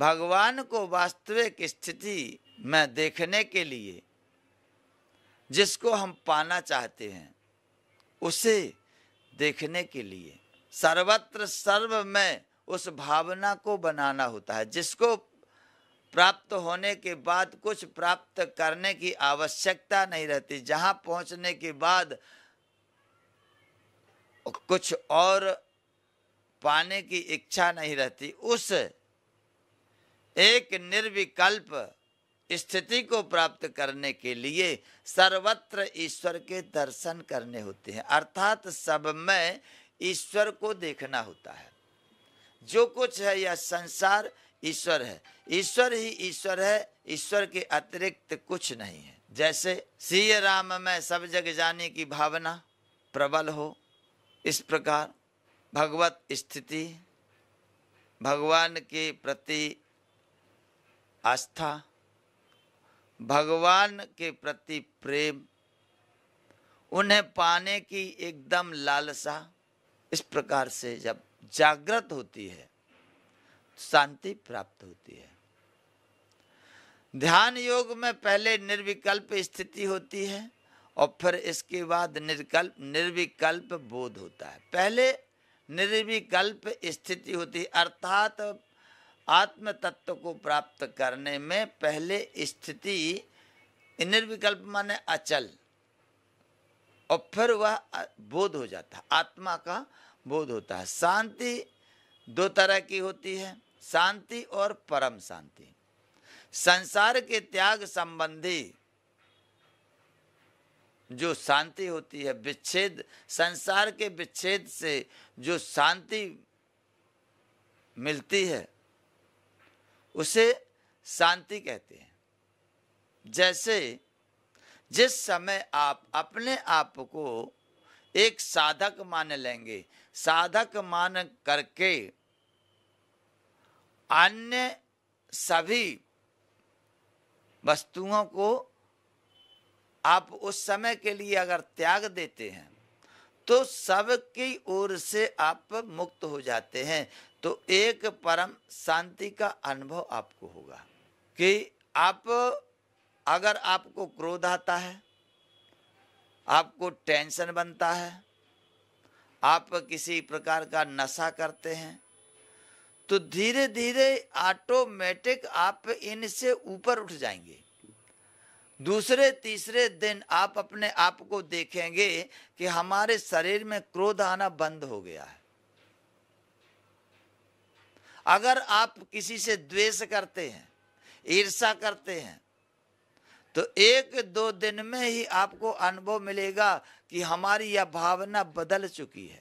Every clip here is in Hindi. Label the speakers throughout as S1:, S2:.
S1: भगवान को वास्तविक स्थिति में देखने के लिए जिसको हम पाना चाहते हैं उसे देखने के लिए सर्वत्र सर्व में उस भावना को बनाना होता है जिसको प्राप्त होने के बाद कुछ प्राप्त करने की आवश्यकता नहीं रहती जहाँ पहुँचने के बाद कुछ और पाने की इच्छा नहीं रहती उस एक निर्विकल्प स्थिति को प्राप्त करने के लिए सर्वत्र ईश्वर के दर्शन करने होते हैं अर्थात सब में ईश्वर को देखना होता है जो कुछ है यह संसार ईश्वर है ईश्वर ही ईश्वर है ईश्वर के अतिरिक्त कुछ नहीं है जैसे सीय राम में सब जग जाने की भावना प्रबल हो इस प्रकार भगवत स्थिति भगवान के प्रति आस्था भगवान के प्रति प्रेम उन्हें पाने की एकदम लालसा इस प्रकार से जब जागृत होती है शांति प्राप्त होती है ध्यान योग में पहले निर्विकल्प स्थिति होती है और फिर इसके बाद निर्कल्प निर्विकल्प बोध होता है पहले निर्विकल्प स्थिति होती है अर्थात आत्म तत्व को प्राप्त करने में पहले स्थिति निर्विकल्प माने अचल और फिर वह बोध हो जाता है आत्मा का बोध होता है शांति दो तरह की होती है शांति और परम शांति संसार के त्याग संबंधी जो शांति होती है विच्छेद संसार के विच्छेद से जो शांति मिलती है उसे शांति कहते हैं जैसे जिस समय आप अपने आप को एक साधक मान लेंगे साधक मान करके अन्य सभी वस्तुओं को आप उस समय के लिए अगर त्याग देते हैं तो सब की ओर से आप मुक्त हो जाते हैं तो एक परम शांति का अनुभव आपको होगा कि आप अगर आपको क्रोध आता है आपको टेंशन बनता है आप किसी प्रकार का नशा करते हैं तो धीरे धीरे ऑटोमेटिक आप इनसे ऊपर उठ जाएंगे दूसरे तीसरे दिन आप अपने आप को देखेंगे कि हमारे शरीर में क्रोध आना बंद हो गया है अगर आप किसी से द्वेष करते हैं ईर्षा करते हैं तो एक दो दिन में ही आपको अनुभव मिलेगा कि हमारी यह भावना बदल चुकी है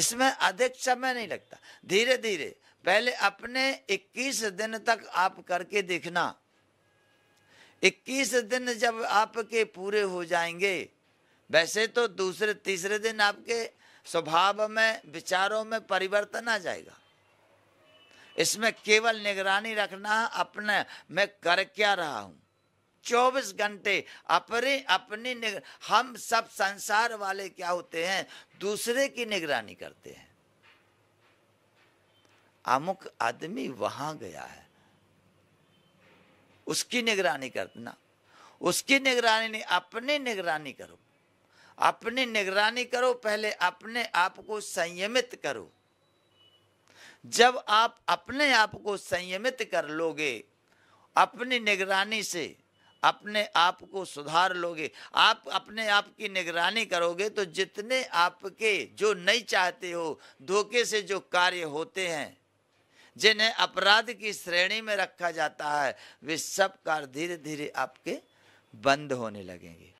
S1: इसमें अधिक समय नहीं लगता धीरे धीरे पहले अपने 21 दिन तक आप करके देखना इक्कीस दिन जब आपके पूरे हो जाएंगे वैसे तो दूसरे तीसरे दिन आपके स्वभाव में विचारों में परिवर्तन आ जाएगा इसमें केवल निगरानी रखना अपने मैं कर क्या रहा हूँ चौबीस घंटे अपने अपनी हम सब संसार वाले क्या होते हैं दूसरे की निगरानी करते हैं अमुक आदमी वहां गया है उसकी निगरानी करना उसकी निगरानी नहीं अपनी निगरानी करो अपनी निगरानी करो पहले अपने आप को संयमित करो जब आप अपने आप को संयमित कर लोगे अपनी निगरानी से अपने आप को सुधार लोगे आप अपने आप की निगरानी करोगे तो जितने आपके जो नहीं चाहते हो धोखे से जो कार्य होते हैं जिन्हें अपराध की श्रेणी में रखा जाता है वे सब कार्य धीरे धीरे आपके बंद होने लगेंगे